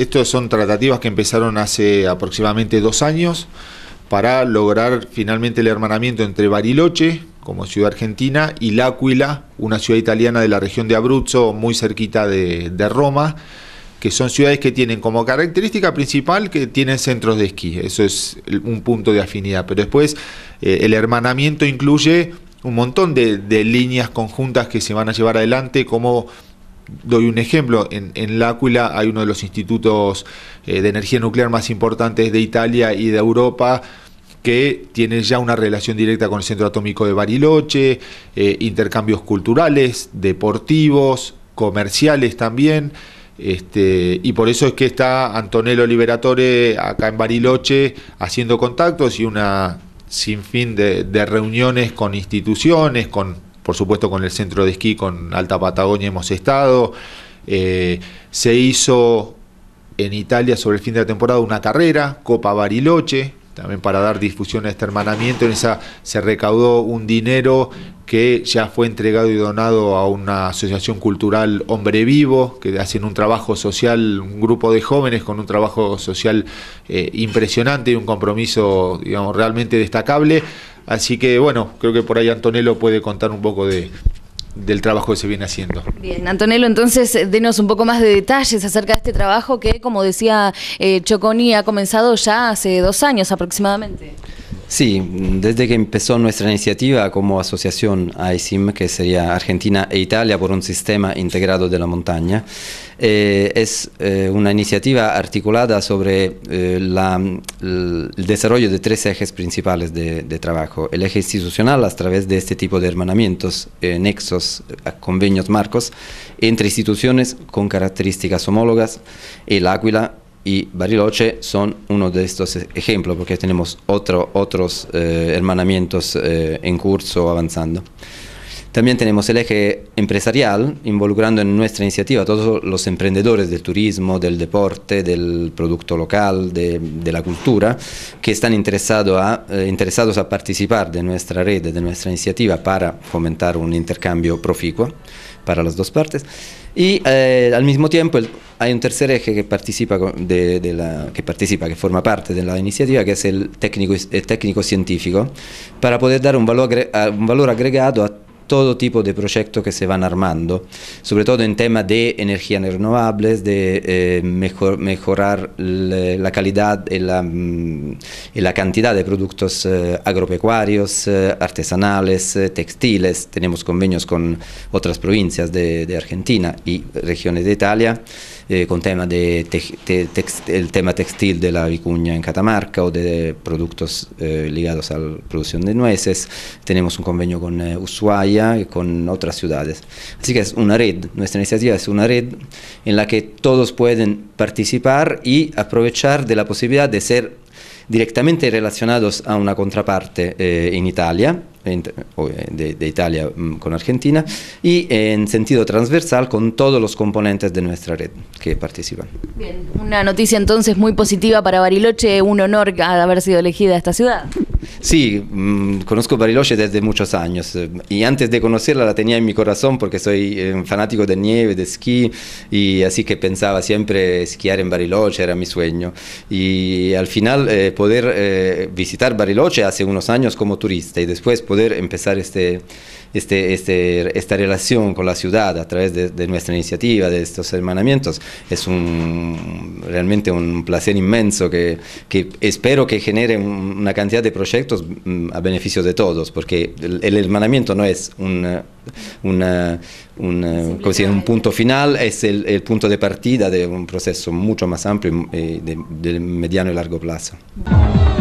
Estos son tratativas que empezaron hace aproximadamente dos años para lograr finalmente el hermanamiento entre Bariloche, como ciudad argentina, y L'Aquila, una ciudad italiana de la región de Abruzzo, muy cerquita de, Roma que son ciudades que tienen como característica principal que tienen centros de esquí. Eso es un punto de afinidad. Pero después eh, el hermanamiento incluye un montón de, de líneas conjuntas que se van a llevar adelante, como doy un ejemplo, en, en L'Aquila hay uno de los institutos eh, de energía nuclear más importantes de Italia y de Europa que tiene ya una relación directa con el centro atómico de Bariloche, eh, intercambios culturales, deportivos, comerciales también. Este, y por eso es que está Antonello Liberatore acá en Bariloche haciendo contactos y una sinfín de, de reuniones con instituciones, con por supuesto con el centro de esquí, con Alta Patagonia hemos estado. Eh, se hizo en Italia sobre el fin de la temporada una carrera, Copa Bariloche, también para dar difusión a este hermanamiento. En esa se recaudó un dinero que ya fue entregado y donado a una asociación cultural Hombre Vivo, que hacen un trabajo social, un grupo de jóvenes con un trabajo social eh, impresionante y un compromiso, digamos, realmente destacable. Así que bueno, creo que por ahí Antonello puede contar un poco de, del trabajo que se viene haciendo. Bien, Antonello, entonces eh, denos un poco más de detalles acerca de este trabajo que, como decía eh, Choconi, ha comenzado ya hace dos años aproximadamente. Sí, desde que empezó nuestra iniciativa como asociación AISIM, que sería Argentina e Italia por un sistema integrado de la montaña, eh, es eh, una iniciativa articulada sobre eh, el desarrollo de tres ejes principales de, trabajo. El eje institucional a través de este tipo de hermanamientos, nexos, convenios, marcos, entre instituciones con características homólogas, el Águila y Bariloche son uno de estos e-, ejemplos, porque tenemos otros eh, hermanamientos eh, en curso avanzando. También tenemos el eje empresarial, involucrando en nuestra iniciativa a todos los emprendedores del turismo, del deporte, del producto local, de, la cultura, que están a, eh, interesados a participar de nuestra red, de nuestra iniciativa para fomentar un intercambio proficuo para las dos partes. Y eh, al mismo tiempo hay un tercer eje que participa, que participa, que forma parte de la iniciativa, que es el técnico, técnico científico, para poder dar un valor, un valor agregado a todo tipo de proyectos que se van armando, sobre todo en tema de energías renovables, de eh, mejorar la calidad mm, y la, cantidad de productos eh, agropecuarios, eh, artesanales, textiles. Tenemos convenios con otras provincias de, Argentina y regiones de Italia con tema de el tema textil de la vicuña en Catamarca o de productos ligados a la producción de nueces. Tenemos un convenio con Ushuaia y con otras ciudades. Así que es una red, nuestra iniciativa es una red en la que todos pueden participar y aprovechar de la posibilidad de ser directamente relacionados a una contraparte eh, en Italia, eh, de, de, Italia mm, con Argentina, y en sentido transversal con todos los componentes de nuestra red que participan. Bien, una noticia entonces muy positiva para Bariloche, un honor haber sido elegida esta ciudad. Sí, mm, conozco Bariloche desde muchos años eh, y antes de conocerla la tenía en mi corazón porque soy eh, fanático de nieve, de esquí y así que pensaba siempre esquiar en Bariloche, era mi sueño. Y al final eh, poder visitar Bariloche hace unos años como turista y después poder empezar este, este, este esta relación con la ciudad a través de, nuestra iniciativa, de estos hermanamientos, es un, realmente un placer inmenso que, que espero que genere una cantidad de proyectos Mm, a beneficio de todos, porque el, hermanamiento no es un, eh, eh, punto final, es el, punto de partida de un proceso mucho más amplio eh, de mediano y largo plazo.